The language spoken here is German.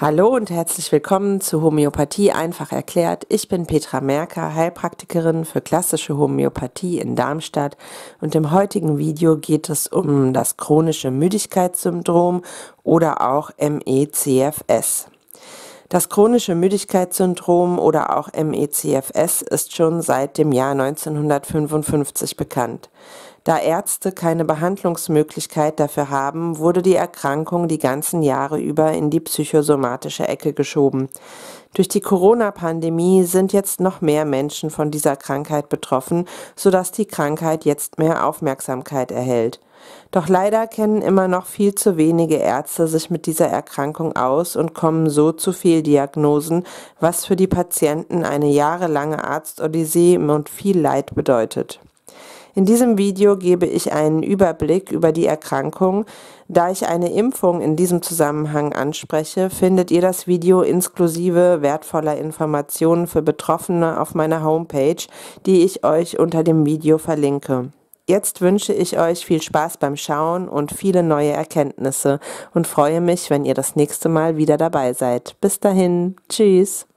Hallo und herzlich willkommen zu Homöopathie einfach erklärt. Ich bin Petra Merker, Heilpraktikerin für klassische Homöopathie in Darmstadt und im heutigen Video geht es um das chronische Müdigkeitssyndrom oder auch MECFS. Das chronische Müdigkeitssyndrom oder auch MECFS ist schon seit dem Jahr 1955 bekannt. Da Ärzte keine Behandlungsmöglichkeit dafür haben, wurde die Erkrankung die ganzen Jahre über in die psychosomatische Ecke geschoben. Durch die Corona-Pandemie sind jetzt noch mehr Menschen von dieser Krankheit betroffen, sodass die Krankheit jetzt mehr Aufmerksamkeit erhält. Doch leider kennen immer noch viel zu wenige Ärzte sich mit dieser Erkrankung aus und kommen so zu Fehldiagnosen, was für die Patienten eine jahrelange Arztodyssee und viel Leid bedeutet. In diesem Video gebe ich einen Überblick über die Erkrankung. Da ich eine Impfung in diesem Zusammenhang anspreche, findet ihr das Video inklusive wertvoller Informationen für Betroffene auf meiner Homepage, die ich euch unter dem Video verlinke. Jetzt wünsche ich euch viel Spaß beim Schauen und viele neue Erkenntnisse und freue mich, wenn ihr das nächste Mal wieder dabei seid. Bis dahin, tschüss.